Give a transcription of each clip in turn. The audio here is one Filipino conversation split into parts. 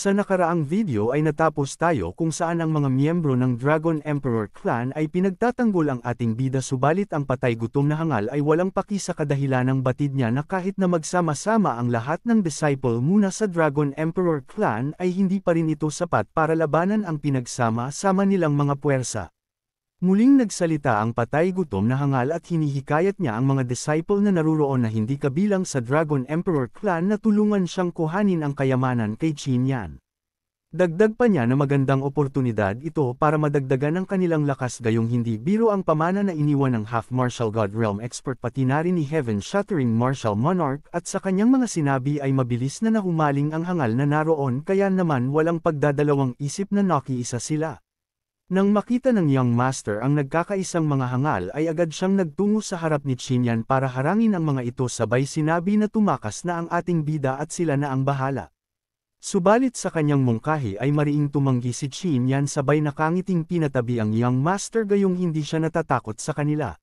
Sa nakaraang video ay natapos tayo kung saan ang mga miyembro ng Dragon Emperor Clan ay pinagtatanggol ang ating bida subalit ang patay gutom na hangal ay walang paki sa kadahilan ng batid niya na kahit na magsama-sama ang lahat ng disciple muna sa Dragon Emperor Clan ay hindi pa rin ito sapat para labanan ang pinagsama-sama nilang mga puwersa. Muling nagsalita ang patay gutom na hangal at hinihikayat niya ang mga disciple na naruroon na hindi kabilang sa Dragon Emperor clan na tulungan siyang kuhanin ang kayamanan kay Qin Yan. Dagdag pa niya na magandang oportunidad ito para madagdagan ang kanilang lakas gayong hindi biro ang pamana na iniwan ng half-martial god realm expert pati na rin ni heaven-shattering martial monarch at sa kanyang mga sinabi ay mabilis na nahumaling ang hangal na naroon kaya naman walang pagdadalawang isip na nakiisa sila. Nang makita ng young master ang nagkakaisang mga hangal ay agad siyang nagtungo sa harap ni Chinyan para harangin ang mga ito sabay sinabi na tumakas na ang ating bida at sila na ang bahala. Subalit sa kanyang mungkahi ay mariing tumanggi si Chinyan sabay nakangiting pinatabi ang young master gayong hindi siya natatakot sa kanila.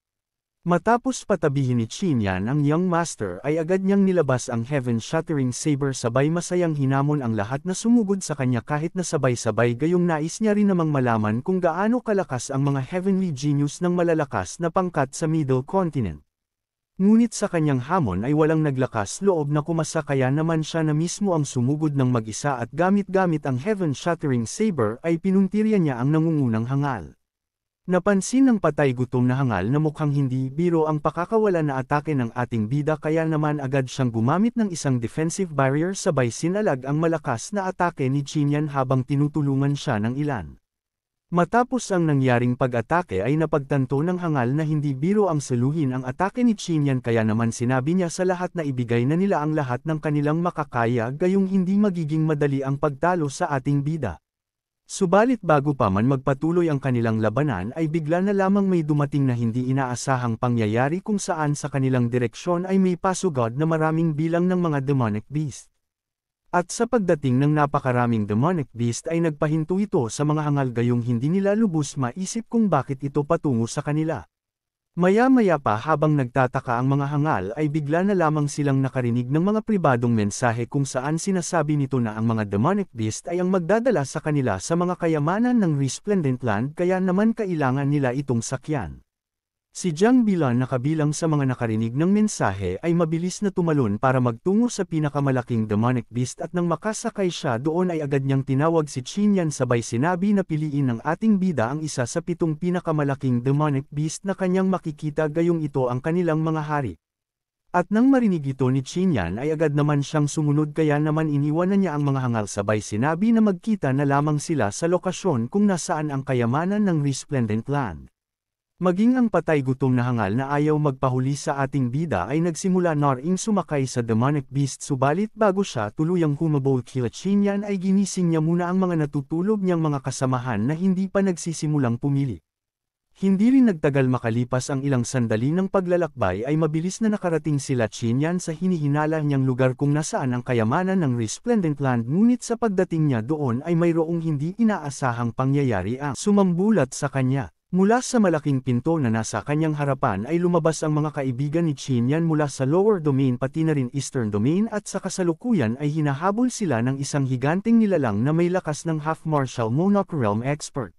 Matapos patabihin ni Qin Yan ang young master ay agad niyang nilabas ang heaven-shattering saber sabay masayang hinamon ang lahat na sumugod sa kanya kahit na sabay-sabay gayong nais niya rin namang malaman kung gaano kalakas ang mga heavenly genius ng malalakas na pangkat sa middle continent. Ngunit sa kanyang hamon ay walang naglakas loob na kumasa kaya naman siya na mismo ang sumugod ng mag-isa at gamit-gamit ang heaven-shattering saber ay pinuntirya niya ang nangungunang hangal. Napansin ng patay gutom na hangal na mukhang hindi biro ang pakakawala na atake ng ating bida kaya naman agad siyang gumamit ng isang defensive barrier sabay sinalag ang malakas na atake ni Chinyan habang tinutulungan siya ng ilan. Matapos ang nangyaring pag-atake ay napagtanto ng hangal na hindi biro ang saluhin ang atake ni Chinyan kaya naman sinabi niya sa lahat na ibigay na nila ang lahat ng kanilang makakaya gayong hindi magiging madali ang pagtalo sa ating bida. Subalit bago pa man magpatuloy ang kanilang labanan ay bigla na lamang may dumating na hindi inaasahang pangyayari kung saan sa kanilang direksyon ay may pasugod na maraming bilang ng mga demonic beast. At sa pagdating ng napakaraming demonic beast ay nagpahinto ito sa mga hangal gayong hindi nila lubos maisip kung bakit ito patungo sa kanila. Maya-maya pa habang nagtataka ang mga hangal ay bigla na lamang silang nakarinig ng mga pribadong mensahe kung saan sinasabi nito na ang mga demonic beast ay ang magdadala sa kanila sa mga kayamanan ng resplendent land kaya naman kailangan nila itong sakyan. Si Jiang Bilan na kabilang sa mga nakarinig ng mensahe ay mabilis na tumalon para magtungo sa pinakamalaking demonic beast at nang makasakay siya doon ay agad niyang tinawag si Qin Yan sabay sinabi na piliin ng ating bida ang isa sa pitong pinakamalaking demonic beast na kanyang makikita gayong ito ang kanilang mga hari. At nang marinig ito ni Qin Yan ay agad naman siyang sumunod kaya naman iniwanan niya ang mga hangal sabay sinabi na magkita na lamang sila sa lokasyon kung nasaan ang kayamanan ng Resplendent Land. Maging ang patay gutom na hangal na ayaw magpahuli sa ating bida ay nagsimula naring sumakay sa demonic beast subalit bago siya tuluyang humabol kila Chinyan ay ginising niya muna ang mga natutulog niyang mga kasamahan na hindi pa nagsisimulang pumili. Hindi rin nagtagal makalipas ang ilang sandali ng paglalakbay ay mabilis na nakarating sila Chinyan sa hinihinala niyang lugar kung nasaan ang kayamanan ng Resplendent Land ngunit sa pagdating niya doon ay mayroong hindi inaasahang pangyayari ang sumambulat sa kanya. Mula sa malaking pinto na nasa kanyang harapan ay lumabas ang mga kaibigan ni Chinyan mula sa lower domain pati na rin eastern domain at sa kasalukuyan ay hinahabol sila ng isang higanteng nilalang na may lakas ng half-martial monarch realm expert.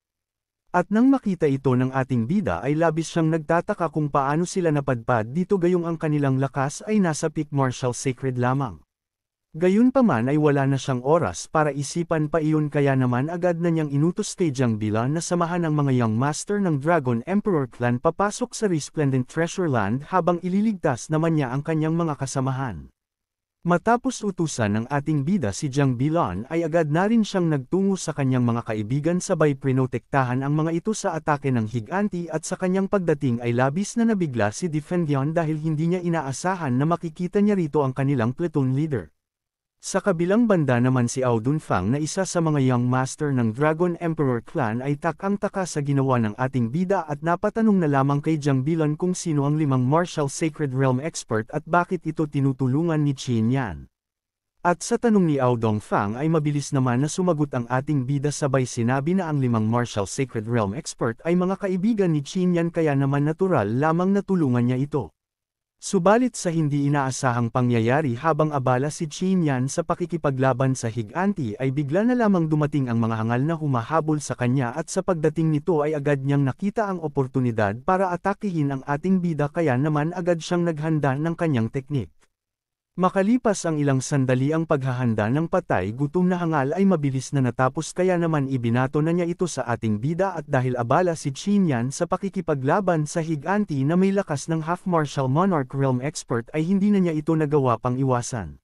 At nang makita ito ng ating bida ay labis siyang nagtataka kung paano sila napadpad dito gayong ang kanilang lakas ay nasa peak martial sacred lamang. Gayunpaman ay wala na siyang oras para isipan pa iyon kaya naman agad na niyang inutos kay Jiang Bilan na samahan ang mga young master ng Dragon Emperor Clan papasok sa Resplendent Treasure Land habang ililigtas naman niya ang kanyang mga kasamahan. Matapos utusan ng ating bida si Jiang Bilan ay agad na rin siyang nagtungo sa kanyang mga kaibigan sabay prinotektahan ang mga ito sa atake ng higanti at sa kanyang pagdating ay labis na nabigla si Defendion dahil hindi niya inaasahan na makikita niya rito ang kanilang platoon leader. Sa kabilang banda naman si Audun Fang na isa sa mga young master ng Dragon Emperor Clan ay takang-taka sa ginawa ng ating bida at napatanong na lamang kay Jiang Bilan kung sino ang limang martial sacred realm expert at bakit ito tinutulungan ni Qin Yan. At sa tanong ni Audong Fang ay mabilis naman na sumagot ang ating bida sabay sinabi na ang limang martial sacred realm expert ay mga kaibigan ni Qin Yan kaya naman natural lamang natulungan niya ito. Subalit sa hindi inaasahang pangyayari habang abala si Qin Yan sa pakikipaglaban sa higanti ay bigla na lamang dumating ang mga hangal na humahabol sa kanya at sa pagdating nito ay agad niyang nakita ang oportunidad para atakihin ang ating bida kaya naman agad siyang naghanda ng kanyang teknik. Makalipas ang ilang sandali ang paghahanda ng patay gutom na hangal ay mabilis na natapos kaya naman ibinato na niya ito sa ating bida at dahil abala si Chinyan sa pakikipaglaban sa higanti na may lakas ng half-martial monarch realm expert ay hindi na niya ito nagawa pang iwasan.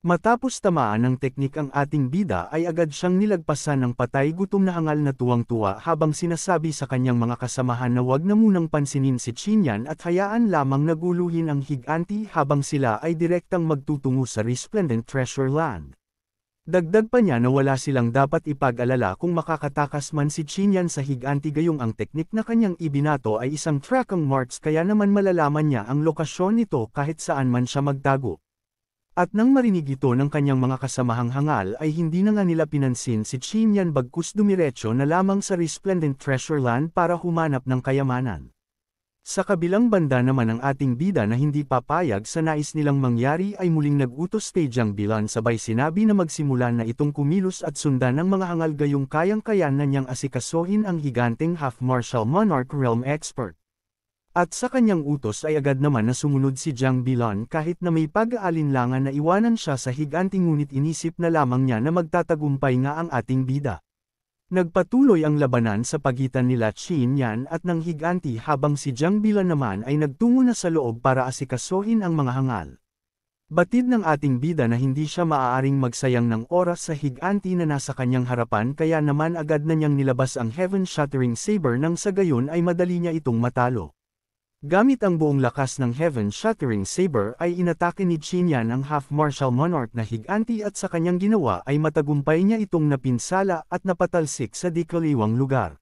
Matapos tamaan ng teknik ang ating bida ay agad siyang nilagpasan ng patay gutom na hangal na tuwang-tuwa habang sinasabi sa kanyang mga kasamahan na wag na munang pansinin si Chinyan at hayaan lamang naguluhin ang higanti habang sila ay direktang magtutungo sa resplendent treasure land. Dagdag pa niya na wala silang dapat ipag-alala kung makakatakas man si Chinyan sa higanti gayong ang teknik na kanyang ibinato ay isang track ang marks kaya naman malalaman niya ang lokasyon nito kahit saan man siya magtago. At nang marinig ito ng kanyang mga kasamahang hangal ay hindi na nga nila pinansin si Chimian bagkus dumiretso na lamang sa resplendent treasure land para humanap ng kayamanan. Sa kabilang banda naman ang ating bida na hindi papayag sa nais nilang mangyari ay muling nag-utos Tejang Bilan sabay sinabi na magsimula na itong kumilos at sundan ng mga hangal gayong kayang-kayan na niyang asikasuhin ang higanteng half-martial monarch realm expert. At sa kanyang utos ay agad naman na sumunod si Jiang Bilan kahit na may pag-aalinlangan na iwanan siya sa higanti ngunit inisip na lamang niya na magtatagumpay nga ang ating bida. Nagpatuloy ang labanan sa pagitan nila Qin Yan at ng higanti habang si Jiang Bilan naman ay nagtungo na sa loob para asikasuhin ang mga hangal. Batid ng ating bida na hindi siya maaaring magsayang ng oras sa higanti na nasa kanyang harapan kaya naman agad na niyang nilabas ang heaven-shattering saber nang sa gayon ay madali niya itong matalo. Gamit ang buong lakas ng heaven-shattering saber ay inatake ni Qian ang half-martial monarch na higanti at sa kanyang ginawa ay matagumpay niya itong napinsala at napatalsik sa di lugar.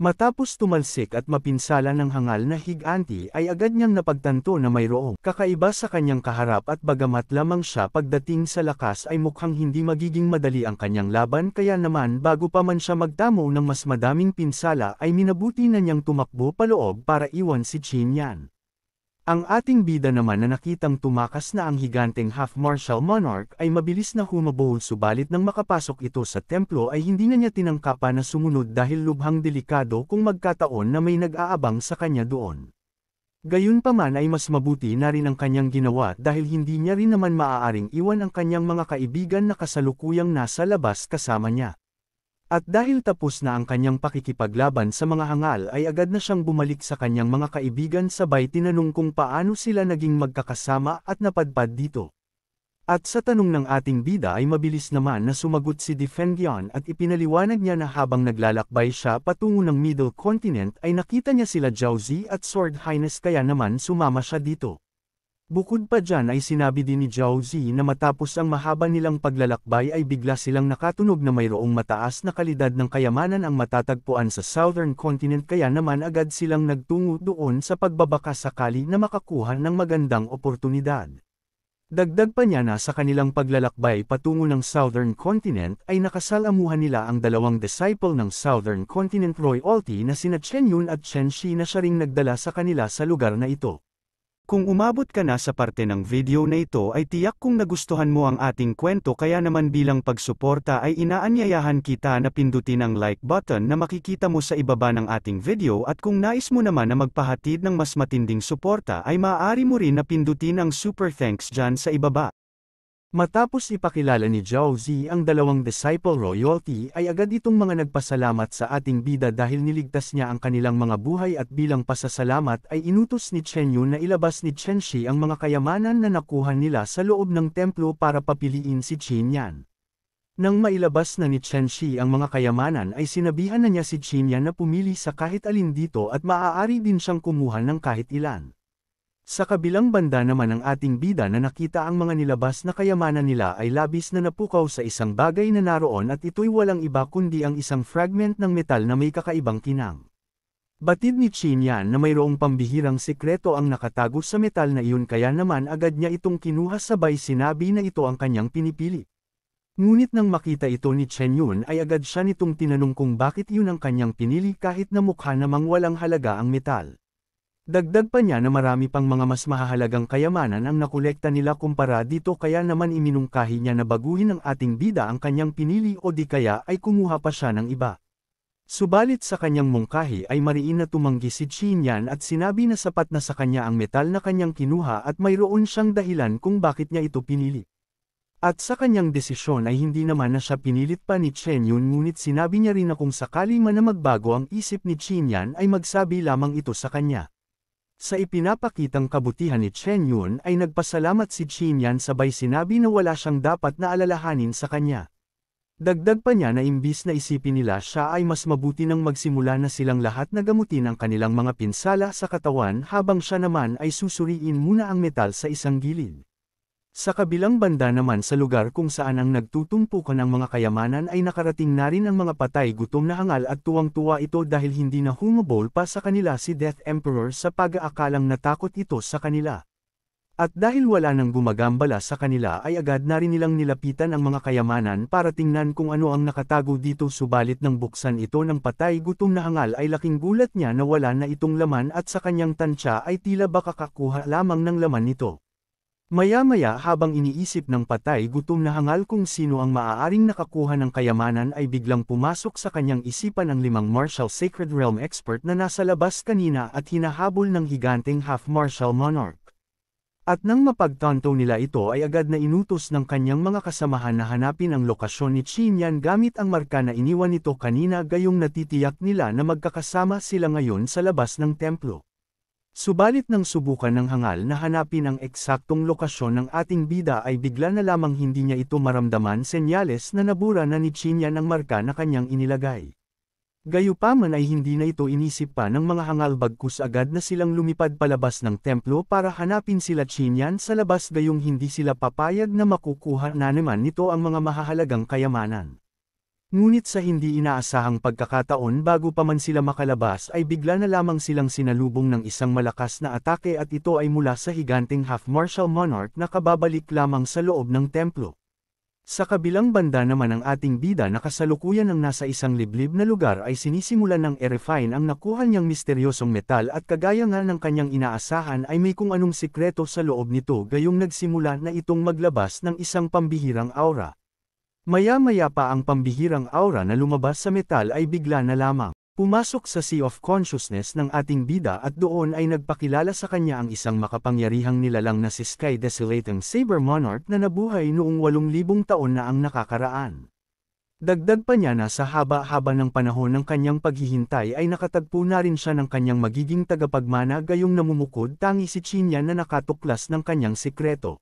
Matapos tumalsik at mapinsala ng hangal na higanti ay agad niyang napagtanto na mayroong kakaiba sa kanyang kaharap at bagamat lamang siya pagdating sa lakas ay mukhang hindi magiging madali ang kanyang laban kaya naman bago pa man siya magtamo ng mas madaming pinsala ay minabuti na niyang tumakbo paloob para iwan si Chin Yan. Ang ating bida naman na nakitang tumakas na ang higanteng half-martial monarch ay mabilis na humabuhol subalit nang makapasok ito sa templo ay hindi na niya tinangkapa na sumunod dahil lubhang delikado kung magkataon na may nag-aabang sa kanya doon. Gayunpaman ay mas mabuti na rin ang kanyang ginawa dahil hindi niya rin naman maaaring iwan ang kanyang mga kaibigan na kasalukuyang nasa labas kasama niya. At dahil tapos na ang kanyang pakikipaglaban sa mga hangal ay agad na siyang bumalik sa kanyang mga kaibigan sabay tinanong kung paano sila naging magkakasama at napadpad dito. At sa tanong ng ating bida ay mabilis naman na sumagot si Defendion at ipinaliwanag niya na habang naglalakbay siya patungo ng Middle Continent ay nakita niya sila Jowzi at Sword Highness kaya naman sumama siya dito. Bukod pa dyan ay sinabi din ni Zhao Zi na matapos ang mahaba nilang paglalakbay ay bigla silang nakatunog na mayroong mataas na kalidad ng kayamanan ang matatagpuan sa southern continent kaya naman agad silang nagtungo doon sa pagbabaka sakali na makakuha ng magandang oportunidad. Dagdag pa niya na sa kanilang paglalakbay patungo ng southern continent ay nakasalamuhan nila ang dalawang disciple ng southern continent royalty na sina Chen Yun at Chen Shi na siya ring nagdala sa kanila sa lugar na ito. Kung umabot ka na sa parte ng video na ito ay tiyak kung nagustuhan mo ang ating kwento kaya naman bilang pagsuporta ay inaanyayahan kita na pindutin ang like button na makikita mo sa ibaba ng ating video at kung nais mo naman na magpahatid ng mas matinding suporta ay maaari mo rin na pindutin ang super thanks dyan sa ibaba. Matapos ipakilala ni Zhao Zi ang dalawang disciple royalty ay agad itong mga nagpasalamat sa ating bida dahil niligtas niya ang kanilang mga buhay at bilang pasasalamat ay inutos ni Chen Yun na ilabas ni Chen Shi ang mga kayamanan na nakuha nila sa loob ng templo para papiliin si Qin Yan. Nang mailabas na ni Chen Shi ang mga kayamanan ay sinabihan na niya si Qin Yan na pumili sa kahit alin dito at maaari din siyang kumuha ng kahit ilan. Sa kabilang banda naman ng ating bida na nakita ang mga nilabas na kayamanan nila ay labis na napukaw sa isang bagay na naroon at ito'y walang iba kundi ang isang fragment ng metal na may kakaibang kinang. Batid ni Chinyan na mayroong pambihirang sikreto ang nakatago sa metal na iyon kaya naman agad niya itong kinuha sabay sinabi na ito ang kanyang pinipili. Ngunit nang makita ito ni Chen Yun ay agad siya nitong tinanong kung bakit yun ang kanyang pinili kahit na mukha namang walang halaga ang metal. Dagdag pa niya na marami pang mga mas mahalagang kayamanan ang nakolekta nila kumpara dito kaya naman iminungkahi niya na baguhin ang ating bida ang kanyang pinili o di kaya ay kumuha pa siya ng iba. Subalit sa kanyang mungkahi ay mariin na tumanggi si Chinyan at sinabi na sapat na sa kanya ang metal na kanyang kinuha at mayroon siyang dahilan kung bakit niya ito pinili. At sa kanyang desisyon ay hindi naman na siya pinilit pa ni Chen Yun ngunit sinabi niya rin na kung sakali man na magbago ang isip ni Chinyan ay magsabi lamang ito sa kanya. Sa ipinapakitang kabutihan ni Chen Yun ay nagpasalamat si Qin Yan sabay sinabi na wala siyang dapat na alalahanin sa kanya. Dagdag pa niya na imbis na isipin nila siya ay mas mabuti nang magsimula na silang lahat na gamutin ang kanilang mga pinsala sa katawan habang siya naman ay susuriin muna ang metal sa isang gilid. Sa kabilang banda naman sa lugar kung saan ang nagtutumpukan ng mga kayamanan ay nakarating na rin ang mga patay gutom na hangal at tuwang-tuwa ito dahil hindi na humabol pa sa kanila si Death Emperor sa pag-aakalang natakot ito sa kanila. At dahil wala nang gumagambala sa kanila ay agad na rin nilang nilapitan ang mga kayamanan para tingnan kung ano ang nakatago dito subalit nang buksan ito ng patay gutom na hangal ay laking gulat niya na wala na itong laman at sa kanyang tansya ay tila baka kakuha lamang ng laman nito. Maya-maya habang iniisip ng patay gutom na hangal kung sino ang maaaring nakakuha ng kayamanan ay biglang pumasok sa kanyang isipan ang limang martial sacred realm expert na nasa labas kanina at hinahabol ng higanteng half-martial monarch. At nang mapagtanto nila ito ay agad na inutos ng kanyang mga kasamahan na hanapin ang lokasyon ni Chinyan gamit ang marka na iniwan nito kanina gayong natitiyak nila na magkakasama sila ngayon sa labas ng templo. Subalit nang subukan ng hangal na hanapin ang eksaktong lokasyon ng ating bida ay bigla na lamang hindi niya ito maramdaman senyales na nabura na ni Chinya ng marka na kanyang inilagay. Gayupaman ay hindi na ito inisip pa ng mga hangal bagkus agad na silang lumipad palabas ng templo para hanapin sila Chinyan sa labas gayong hindi sila papayag na makukuha na naman nito ang mga mahahalagang kayamanan. Ngunit sa hindi inaasahang pagkakataon bago pa man sila makalabas ay bigla na lamang silang sinalubong ng isang malakas na atake at ito ay mula sa higanting half-martial monarch na kababalik lamang sa loob ng templo. Sa kabilang banda naman ang ating bida na kasalukuyan ng nasa isang liblib na lugar ay sinisimulan ng erefine ang nakuha niyang misteryosong metal at kagaya nga ng kanyang inaasahan ay may kung anong sikreto sa loob nito gayong nagsimula na itong maglabas ng isang pambihirang aura. Maya-maya pa ang pambihirang aura na lumabas sa metal ay bigla na lamang. Pumasok sa sea of consciousness ng ating bida at doon ay nagpakilala sa kanya ang isang makapangyarihang nilalang na si Sky Desolating Saber Monarch na nabuhay noong 8,000 taon na ang nakakaraan. Dagdag pa niya na sa haba-haba ng panahon ng kanyang paghihintay ay nakatagpo na rin siya ng kanyang magiging tagapagmana gayong namumukod tangi si Chinya na nakatuklas ng kanyang sikreto.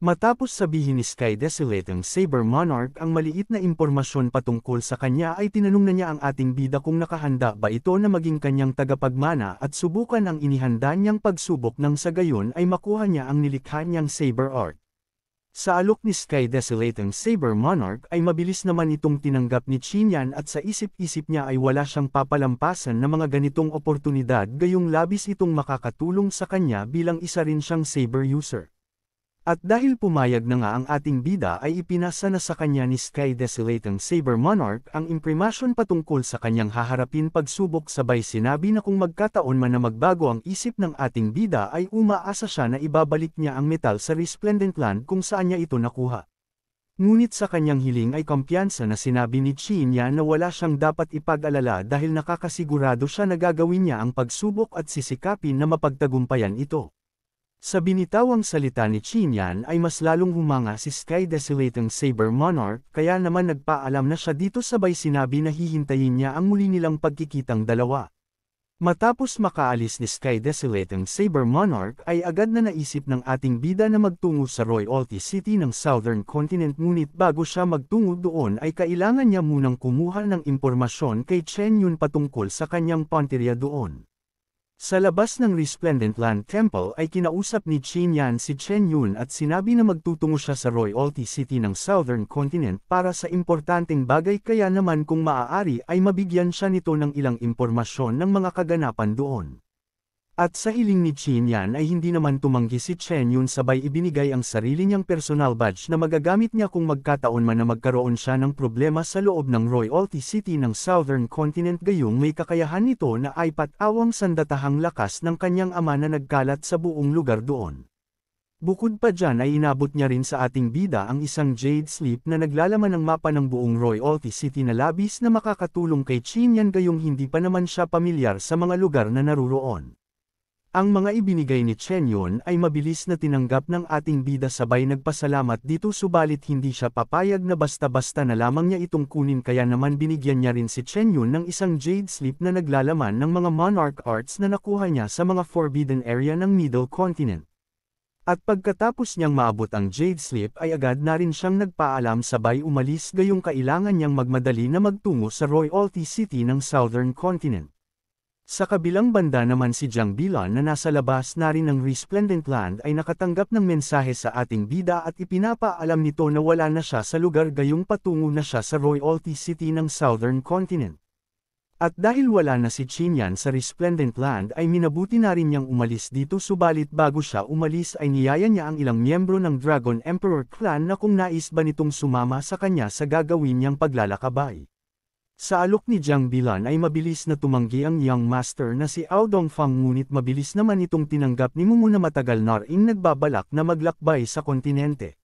Matapos sabihin ni Sky Desolate ang Saber Monarch ang maliit na impormasyon patungkol sa kanya ay tinanong na niya ang ating bida kung nakahanda ba ito na maging kanyang tagapagmana at subukan ang inihanda niyang pagsubok nang sa gayon ay makuha niya ang nilikha niyang Saber Art. Sa alok ni Sky Desolate ang Saber Monarch ay mabilis naman itong tinanggap ni Chinyan at sa isip-isip niya ay wala siyang papalampasan na mga ganitong oportunidad gayong labis itong makakatulong sa kanya bilang isa rin siyang Saber user. At dahil pumayag na nga ang ating bida ay ipinasa na sa kanya ni Sky Desolate ang Saber Monarch ang imprimasyon patungkol sa kanyang haharapin pagsubok sabay sinabi na kung magkataon man na magbago ang isip ng ating bida ay umaasa siya na ibabalik niya ang metal sa Resplendent Land kung saan niya ito nakuha. Ngunit sa kanyang hiling ay kumpiyansa na sinabi ni Chinya na wala siyang dapat ipag-alala dahil nakakasigurado siya na gagawin niya ang pagsubok at sisikapin na mapagtagumpayan ito. Sa binitawang salita ni Chinyan ay mas lalong humanga si Sky Desolating Saber Monarch kaya naman nagpaalam na siya dito sabay sinabi na hihintayin niya ang muli nilang pagkikitang dalawa. Matapos makaalis ni Sky Desolating Saber Monarch ay agad na naisip ng ating bida na magtungo sa Royalty City ng Southern Continent ngunit bago siya magtungo doon ay kailangan niya munang kumuha ng impormasyon kay Chen Yun patungkol sa kanyang panterya doon. Sa labas ng Resplendent Land Temple ay kinausap ni Chen Yan si Chen Yun at sinabi na magtutungo siya sa Royalty City ng Southern Continent para sa importanteng bagay kaya naman kung maaari ay mabigyan siya nito ng ilang impormasyon ng mga kaganapan doon. At sa hiling ni Qin Yan ay hindi naman tumanggi si Chen Yun sabay ibinigay ang sarili niyang personal badge na magagamit niya kung magkataon man na magkaroon siya ng problema sa loob ng royalty city ng southern continent gayong may kakayahan nito na ay patawang sandatahang lakas ng kanyang ama na nagkalat sa buong lugar doon. Bukod pa dyan ay inabot niya rin sa ating bida ang isang jade sleep na naglalaman ng mapa ng buong royalty city na labis na makakatulong kay Qin Yan gayong hindi pa naman siya pamilyar sa mga lugar na naruroon. Ang mga ibinigay ni Chen Yun ay mabilis na tinanggap ng ating bida sabay nagpasalamat dito subalit hindi siya papayag na basta-basta na lamang niya itong kunin kaya naman binigyan niya rin si Chen Yun ng isang jade slip na naglalaman ng mga monarch arts na nakuha niya sa mga forbidden area ng Middle Continent. At pagkatapos niyang maabot ang jade slip ay agad na rin siyang nagpaalam sabay umalis gayong kailangan niyang magmadali na magtungo sa Royalty City ng Southern Continent. Sa kabilang banda naman si Jiang Bilan na nasa labas na rin ng Resplendent Land ay nakatanggap ng mensahe sa ating bida at ipinapaalam nito na wala na siya sa lugar gayong patungo na siya sa Royalty City ng Southern Continent. At dahil wala na si Chinyan sa Resplendent Land ay minabuti na rin niyang umalis dito subalit bago siya umalis ay niyaya niya ang ilang miyembro ng Dragon Emperor Clan na kung nais ba nitong sumama sa kanya sa gagawin niyang paglalakabay. Sa alok ni Jiang Bilan ay mabilis na tumanggi ang young master na si Ao Dongfang ngunit mabilis naman itong tinanggap ni Mumu na matagal na rin nagbabalak na maglakbay sa kontinente.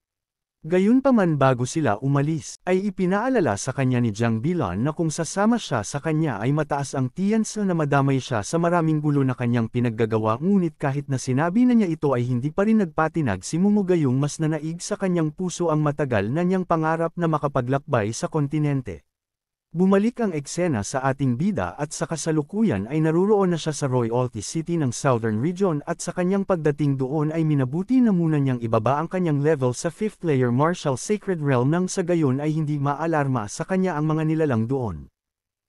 Gayunpaman bago sila umalis, ay ipinaalala sa kanya ni Jiang Bilan na kung sasama siya sa kanya ay mataas ang tiyansa na madamay siya sa maraming gulo na kanyang pinaggagawa ngunit kahit na sinabi na niya ito ay hindi pa rin nagpatinag si Mumu Gayong mas nanaig sa kanyang puso ang matagal na niyang pangarap na makapaglakbay sa kontinente. Bumalik ang eksena sa ating bida at sa kasalukuyan ay naruroon na siya sa Royalty City ng Southern Region at sa kanyang pagdating doon ay minabuti na muna niyang ibaba ang kanyang level sa 5th layer Martial Sacred Realm nang sa gayon ay hindi maalarma sa kanya ang mga nilalang doon.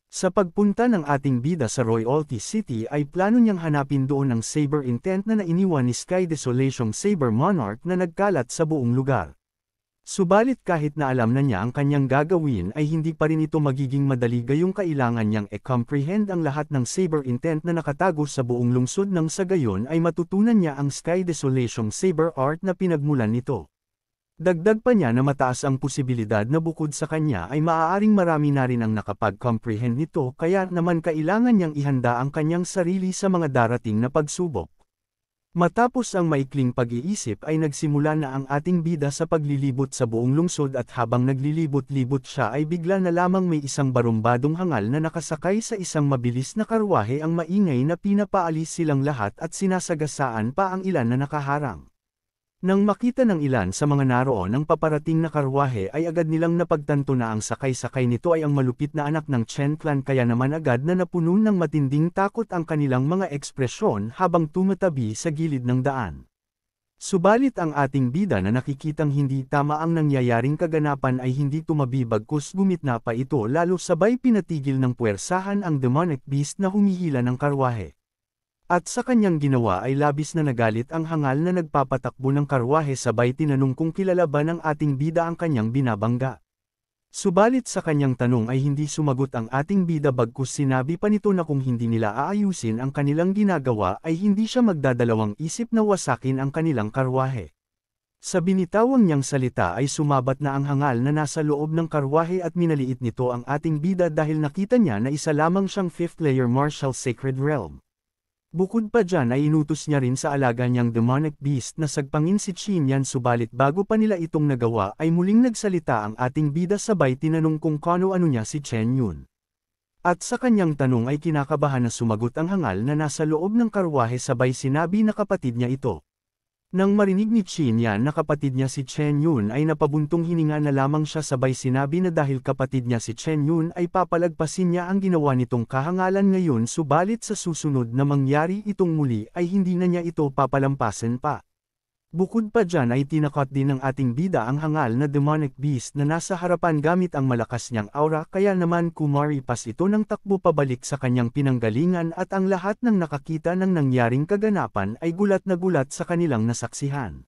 Sa pagpunta ng ating bida sa Royalty City ay plano niyang hanapin doon ang saber intent na nainiwan ni Sky Desolation saber monarch na nagkalat sa buong lugar. Subalit kahit na alam na niya ang kanyang gagawin ay hindi pa rin ito magiging madali gayong kailangan niyang e-comprehend ang lahat ng saber intent na nakatago sa buong lungsod ng sagayon ay matutunan niya ang Sky Desolation saber art na pinagmulan nito. Dagdag pa niya na mataas ang posibilidad na bukod sa kanya ay maaaring marami na rin ang nakapag-comprehend nito kaya naman kailangan niyang ihanda ang kanyang sarili sa mga darating na pagsubok. Matapos ang maikling pag-iisip ay nagsimula na ang ating bida sa paglilibot sa buong lungsod at habang naglilibot-libot siya ay bigla na lamang may isang barumbadong hangal na nakasakay sa isang mabilis na karwahe ang maingay na pinapaalis silang lahat at sinasagasaan pa ang ilan na nakaharang. Nang makita ng ilan sa mga naroon ang paparating na karwahe ay agad nilang napagtanto na ang sakay-sakay nito ay ang malupit na anak ng Chen clan kaya naman agad na napuno ng matinding takot ang kanilang mga ekspresyon habang tumatabi sa gilid ng daan. Subalit ang ating bida na nakikitang hindi tama ang nangyayaring kaganapan ay hindi tumabi bagkus gumitna pa ito lalo sabay pinatigil ng puwersahan ang demonic beast na humihila ng karwahe. At sa kanyang ginawa ay labis na nagalit ang hangal na nagpapatakbo ng karwahe sabay tinanong kung kilala ba ng ating bida ang kanyang binabangga. Subalit sa kanyang tanong ay hindi sumagot ang ating bida bagkus sinabi pa nito na kung hindi nila aayusin ang kanilang ginagawa ay hindi siya magdadalawang isip na wasakin ang kanilang karwahe. Sa binitawang niyang salita ay sumabat na ang hangal na nasa loob ng karwahe at minaliit nito ang ating bida dahil nakita niya na isa lamang siyang fifth layer martial sacred realm. Bukod pa dyan ay inutos niya rin sa alaga niyang demonic beast na sagpangin si Yan subalit bago pa nila itong nagawa ay muling nagsalita ang ating bida sabay tinanong kung kano ano niya si Chen Yun. At sa kanyang tanong ay kinakabahan na sumagot ang hangal na nasa loob ng karwahe sabay sinabi na kapatid niya ito. Nang marinig ni Qin Yan na kapatid niya si Chen Yun ay napabuntong hininga na lamang siya sabay sinabi na dahil kapatid niya si Chen Yun ay papalagpasin niya ang ginawa nitong kahangalan ngayon subalit sa susunod na mangyari itong muli ay hindi na niya ito papalampasin pa. Bukod pa dyan ay tinakot din ng ating bida ang hangal na demonic beast na nasa harapan gamit ang malakas niyang aura kaya naman kumari pas ito ng takbo pabalik sa kanyang pinanggalingan at ang lahat ng nakakita ng nangyaring kaganapan ay gulat na gulat sa kanilang nasaksihan.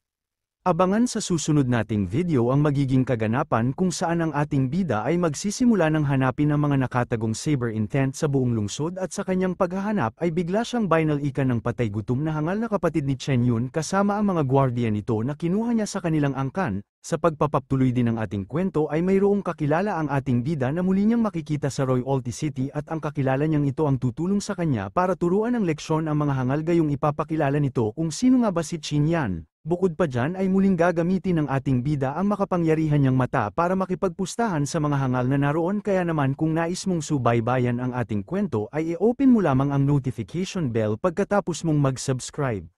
Abangan sa susunod nating video ang magiging kaganapan kung saan ang ating bida ay magsisimula ng hanapin ang mga nakatagong saber intent sa buong lungsod at sa kanyang paghahanap ay bigla siyang binal ika ng patay gutom na hangal na kapatid ni Chen Yun kasama ang mga gwardiya nito na kinuha niya sa kanilang angkan. Sa pagpapaptuloy din ng ating kwento ay mayroong kakilala ang ating bida na muli niyang makikita sa Roy Alti City at ang kakilala niyang ito ang tutulong sa kanya para turuan ng leksyon ang mga hangal gayong ipapakilala nito kung sino nga ba si Chin Yan. Bukod pa dyan ay muling gagamitin ng ating bida ang makapangyarihan niyang mata para makipagpustahan sa mga hangal na naroon kaya naman kung nais mong subaybayan ang ating kwento ay i-open mo lamang ang notification bell pagkatapos mong mag-subscribe.